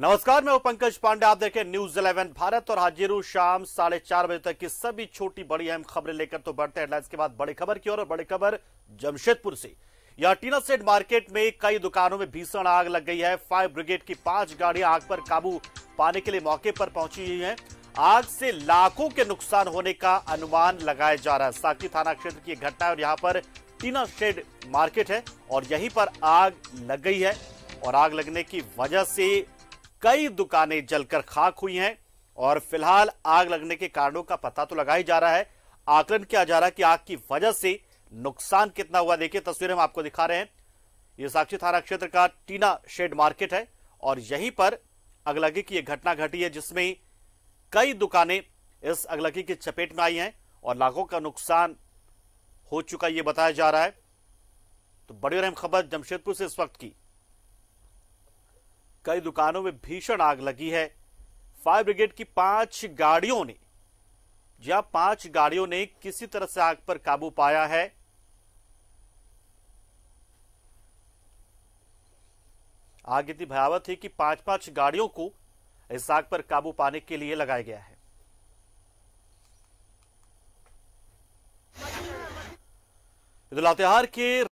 नमस्कार मैं पंकज पांडे आप देखें न्यूज 11 भारत और हाजिर शाम साढ़े चार बजे तक की सभी छोटी बड़ी अहम खबरें लेकर तो बढ़ते हेडलाइंस के बाद बड़ी खबर की ओर और बड़ी खबर जमशेदपुर से यहां टीना सेट मार्केट में कई दुकानों में भीषण आग लग गई है फायर ब्रिगेड की पांच गाड़ियां आग पर काबू पाने के लिए मौके पर पहुंची हुई है आग से लाखों के नुकसान होने का अनुमान लगाया जा रहा है साकी थाना क्षेत्र की घटना और यहाँ पर टीना शेड मार्केट है और यहीं पर आग लग गई है और आग लगने की वजह से कई दुकानें जलकर खाक हुई हैं और फिलहाल आग लगने के कारणों का पता तो लगाया जा रहा है आकलन किया जा रहा है कि आग की वजह से नुकसान कितना हुआ देखिए तस्वीरें हम आपको दिखा रहे हैं ये साक्षी थाना क्षेत्र का टीना शेड मार्केट है और यहीं पर अगलगी की यह घटना घटी है जिसमें कई दुकानें इस अगलगी की चपेट में आई हैं और लाखों का नुकसान हो चुका यह बताया जा रहा है तो बड़ी और अहम खबर जमशेदपुर से इस वक्त की कई दुकानों में भीषण आग लगी है फायर ब्रिगेड की पांच गाड़ियों ने या पांच गाड़ियों ने किसी तरह से आग पर काबू पाया है आग इतनी भयावह थी कि पांच पांच गाड़ियों को इस आग पर काबू पाने के लिए लगाया गया है लातेहार के